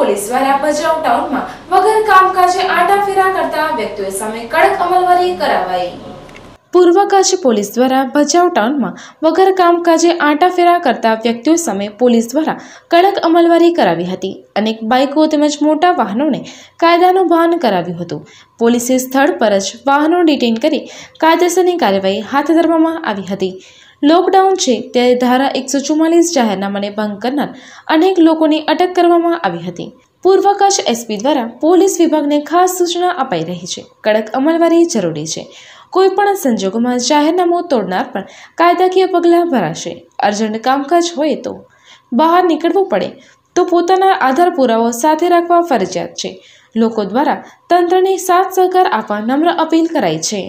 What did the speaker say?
police દ્વારા ભજાઉ ટાઉનમાં વગર કામકાજે આટાફેરા કરતા વ્યક્તિઓ સામે કડક અમલવારી કરાવાઈ પૂર્વ કચ્છ પોલીસ દ્વારા ભચાઉ ટાઉનમાં વગર કામકાજે આંટાફેરા કરતા વ્યક્તિઓ સામે પોલીસ દ્વારા કડક અમલવારી કરાવી હતી અનેક બાઇકો તેમજ મોટા વાહનોને કાયદાનું ભાન કરાવ્યું હતું પોલીસે સ્થળ પર જ વાહનો ડિટેન કરી કાયદેસરની કાર્યવાહી હાથ ધરવામાં આવી હતી લોકડાઉન છે ત્યારે ધારા એકસો ચુમ્માલીસ જાહેરનામાને ભંગ કરનાર અનેક લોકોની અટક કરવામાં આવી હતી પૂર્વાકાશ એસપી દ્વારા પોલીસ વિભાગને ખાસ સૂચના અપાઈ રહી છે કડક અમલવારી જરૂરી છે કોઈપણ સંજોગોમાં જાહેરનામું તોડનાર પણ કાયદાકીય પગલાં ભરાશે અર્જન્ટ કામકાજ હોય તો બહાર નીકળવું પડે તો પોતાના આધાર પુરાવો સાથે રાખવા ફરજિયાત છે લોકો દ્વારા તંત્રને સાથ સહકાર આપવા નમ્ર અપીલ કરાઈ છે